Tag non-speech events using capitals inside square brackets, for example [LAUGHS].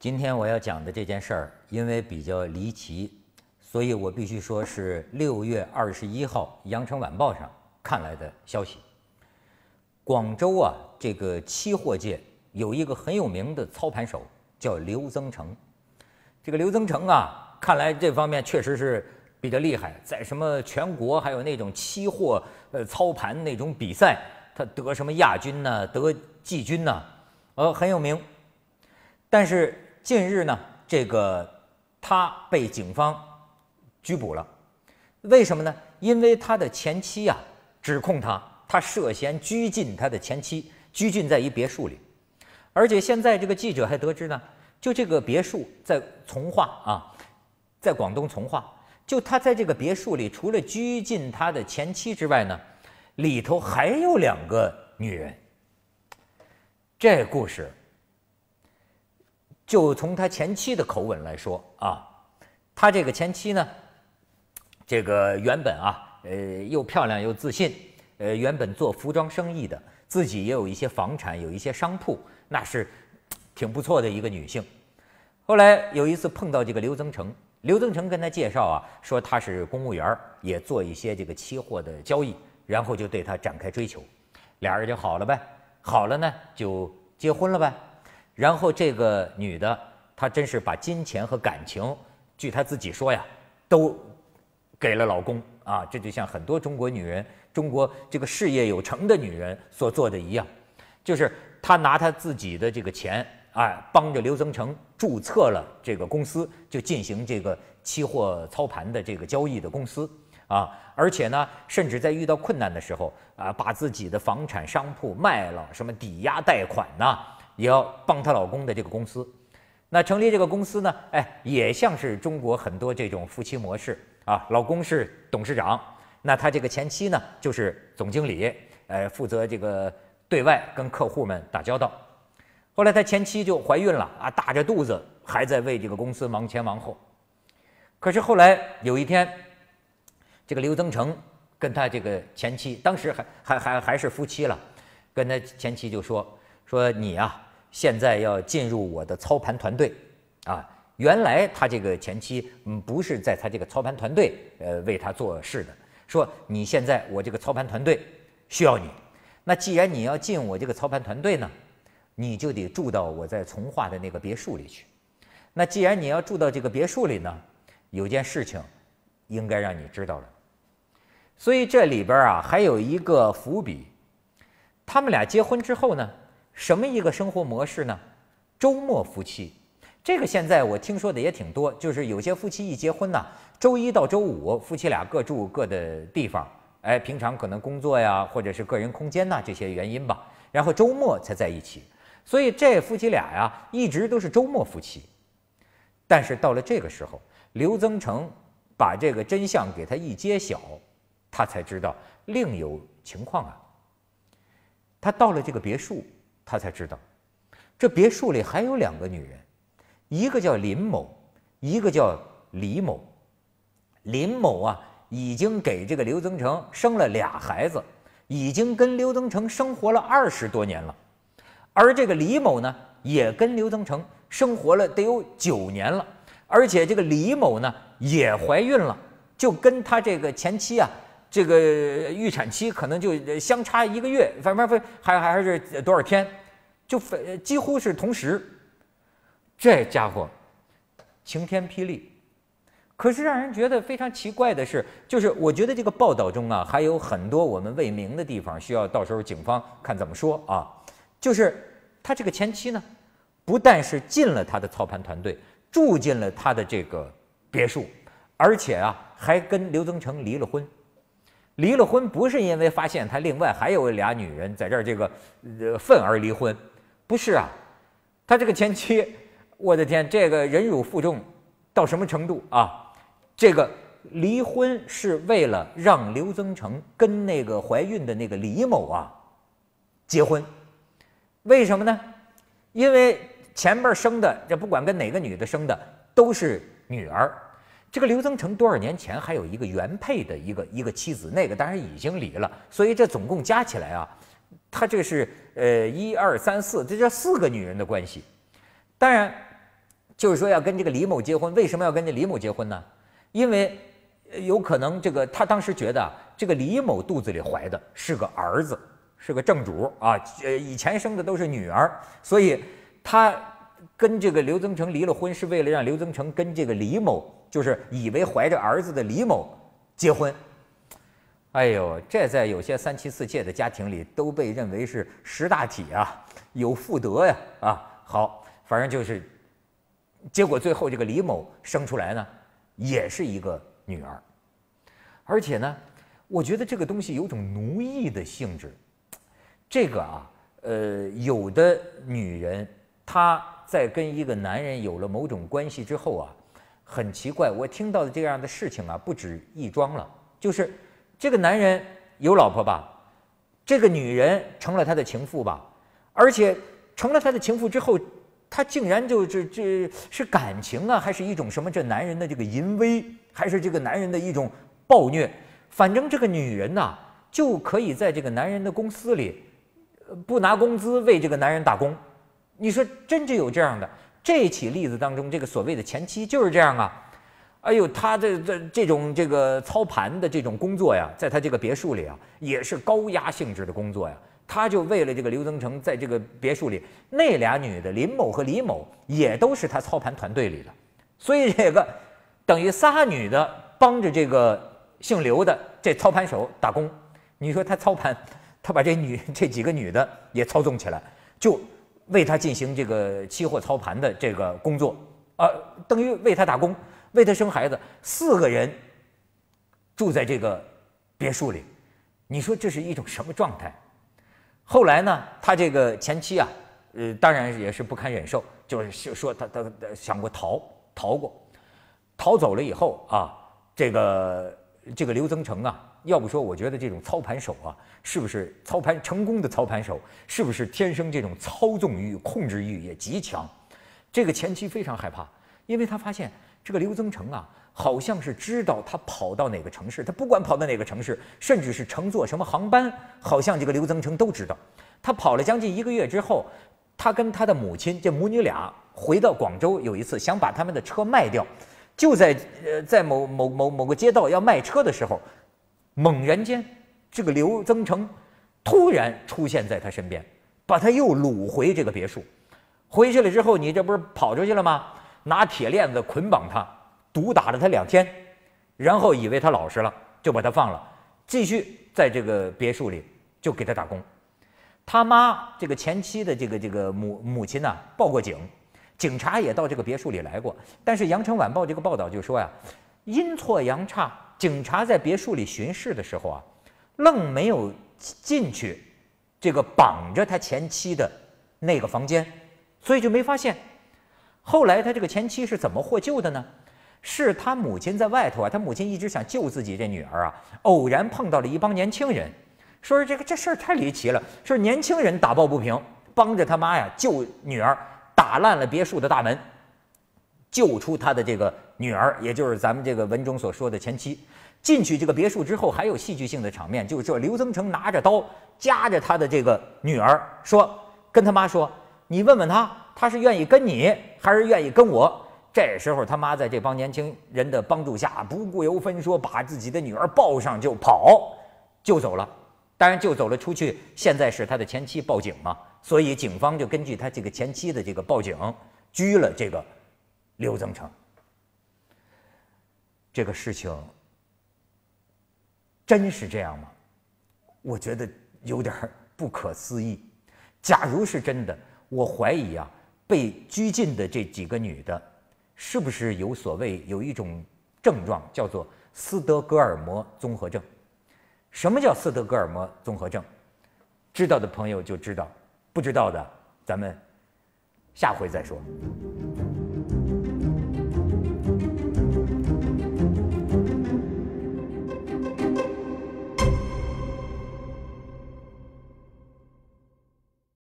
今天我要讲的这件事儿，因为比较离奇，所以我必须说是六月二十一号《羊城晚报》上看来的消息。广州啊，这个期货界有一个很有名的操盘手，叫刘增成。这个刘增成啊，看来这方面确实是比较厉害，在什么全国还有那种期货呃操盘那种比赛，他得什么亚军呢，得季军呢，呃很有名。但是。近日呢，这个他被警方拘捕了，为什么呢？因为他的前妻啊指控他，他涉嫌拘禁他的前妻，拘禁在一别墅里。而且现在这个记者还得知呢，就这个别墅在从化啊，在广东从化。就他在这个别墅里，除了拘禁他的前妻之外呢，里头还有两个女人。这故事。就从他前妻的口吻来说啊，他这个前妻呢，这个原本啊，呃，又漂亮又自信，呃，原本做服装生意的，自己也有一些房产，有一些商铺，那是挺不错的一个女性。后来有一次碰到这个刘增成，刘增成跟他介绍啊，说他是公务员，也做一些这个期货的交易，然后就对他展开追求，俩人就好了呗，好了呢就结婚了呗。然后这个女的，她真是把金钱和感情，据她自己说呀，都给了老公啊。这就像很多中国女人，中国这个事业有成的女人所做的一样，就是她拿她自己的这个钱，哎，帮着刘增成注册了这个公司，就进行这个期货操盘的这个交易的公司啊。而且呢，甚至在遇到困难的时候啊，把自己的房产商铺卖了，什么抵押贷款呐。也要帮她老公的这个公司，那成立这个公司呢？哎，也像是中国很多这种夫妻模式啊。老公是董事长，那他这个前妻呢就是总经理，呃，负责这个对外跟客户们打交道。后来他前妻就怀孕了啊，大着肚子还在为这个公司忙前忙后。可是后来有一天，这个刘增成跟他这个前妻，当时还还还还是夫妻了，跟他前妻就说说你啊。现在要进入我的操盘团队，啊，原来他这个前妻，嗯，不是在他这个操盘团队，呃，为他做事的。说，你现在我这个操盘团队需要你，那既然你要进我这个操盘团队呢，你就得住到我在从化的那个别墅里去。那既然你要住到这个别墅里呢，有件事情应该让你知道了。所以这里边啊，还有一个伏笔。他们俩结婚之后呢？什么一个生活模式呢？周末夫妻，这个现在我听说的也挺多，就是有些夫妻一结婚呢，周一到周五夫妻俩各住各的地方，哎，平常可能工作呀，或者是个人空间呐这些原因吧，然后周末才在一起，所以这夫妻俩呀一直都是周末夫妻，但是到了这个时候，刘增成把这个真相给他一揭晓，他才知道另有情况啊，他到了这个别墅。他才知道，这别墅里还有两个女人，一个叫林某，一个叫李某。林某啊，已经给这个刘增成生了俩孩子，已经跟刘增成生活了二十多年了。而这个李某呢，也跟刘增成生活了得有九年了，而且这个李某呢，也怀孕了，就跟他这个前妻啊，这个预产期可能就相差一个月，反正不还还还是多少天。就非几乎是同时，这家伙晴天霹雳。可是让人觉得非常奇怪的是，就是我觉得这个报道中啊还有很多我们未明的地方，需要到时候警方看怎么说啊。就是他这个前妻呢，不但是进了他的操盘团队，住进了他的这个别墅，而且啊还跟刘增成离了婚。离了婚不是因为发现他另外还有俩女人在这儿这个呃愤而离婚。不是啊，他这个前妻，我的天，这个忍辱负重到什么程度啊？这个离婚是为了让刘增成跟那个怀孕的那个李某啊结婚，为什么呢？因为前边生的这不管跟哪个女的生的都是女儿，这个刘增成多少年前还有一个原配的一个一个妻子，那个当然已经离了，所以这总共加起来啊。他这是呃一二三四，这叫四个女人的关系。当然，就是说要跟这个李某结婚，为什么要跟这李某结婚呢？因为有可能这个他当时觉得这个李某肚子里怀的是个儿子，是个正主啊。呃，以前生的都是女儿，所以他跟这个刘增成离了婚，是为了让刘增成跟这个李某，就是以为怀着儿子的李某结婚。哎呦，这在有些三妻四妾的家庭里都被认为是识大体啊，有妇德呀，啊，好，反正就是，结果最后这个李某生出来呢，也是一个女儿，而且呢，我觉得这个东西有种奴役的性质，这个啊，呃，有的女人她在跟一个男人有了某种关系之后啊，很奇怪，我听到的这样的事情啊不止一桩了，就是。这个男人有老婆吧？这个女人成了他的情妇吧？而且成了他的情妇之后，他竟然就是这是感情啊，还是一种什么这男人的这个淫威，还是这个男人的一种暴虐？反正这个女人呐，就可以在这个男人的公司里不拿工资为这个男人打工。你说，真就有这样的？这起例子当中，这个所谓的前妻就是这样啊。哎呦，他这这这种这个操盘的这种工作呀，在他这个别墅里啊，也是高压性质的工作呀。他就为了这个刘增成，在这个别墅里，那俩女的林某和李某也都是他操盘团队里的，所以这个等于仨女的帮着这个姓刘的这操盘手打工。你说他操盘，他把这女 [LAUGHS] 这几个女的也操纵起来，就为他进行这个期货操盘的这个工作啊，等于为他打工。为他生孩子，四个人住在这个别墅里，你说这是一种什么状态？后来呢，他这个前妻啊，呃，当然也是不堪忍受，就是说他他想过逃逃过，逃走了以后啊，这个这个刘增成啊，要不说我觉得这种操盘手啊，是不是操盘成功的操盘手，是不是天生这种操纵欲、控制欲也极强？这个前妻非常害怕，因为他发现。这个刘增成啊，好像是知道他跑到哪个城市，他不管跑到哪个城市，甚至是乘坐什么航班，好像这个刘增成都知道。他跑了将近一个月之后，他跟他的母亲，这母女俩回到广州，有一次想把他们的车卖掉，就在呃在某某某某个街道要卖车的时候，猛然间，这个刘增成突然出现在他身边，把他又掳回这个别墅。回去了之后，你这不是跑出去了吗？拿铁链子捆绑他，毒打了他两天，然后以为他老实了，就把他放了。继续在这个别墅里就给他打工。他妈这个前妻的这个这个母母亲呢，报过警，警察也到这个别墅里来过。但是《羊城晚报》这个报道就说呀，阴错阳差，警察在别墅里巡视的时候啊，愣没有进去这个绑着他前妻的那个房间，所以就没发现。后来他这个前妻是怎么获救的呢？是他母亲在外头啊，他母亲一直想救自己这女儿啊，偶然碰到了一帮年轻人，说是这个这事儿太离奇了，是年轻人打抱不平，帮着他妈呀救女儿，打烂了别墅的大门，救出他的这个女儿，也就是咱们这个文中所说的前妻。进去这个别墅之后，还有戏剧性的场面，就是说刘增成拿着刀夹着他的这个女儿，说跟他妈说，你问问他。他是愿意跟你，还是愿意跟我？这时候他妈在这帮年轻人的帮助下，不顾由分说，把自己的女儿抱上就跑，就走了。当然就走了出去。现在是他的前妻报警嘛，所以警方就根据他这个前妻的这个报警，拘了这个刘增成。这个事情真是这样吗？我觉得有点不可思议。假如是真的，我怀疑啊。被拘禁的这几个女的，是不是有所谓有一种症状叫做斯德哥尔摩综合症？什么叫斯德哥尔摩综合症？知道的朋友就知道，不知道的，咱们下回再说。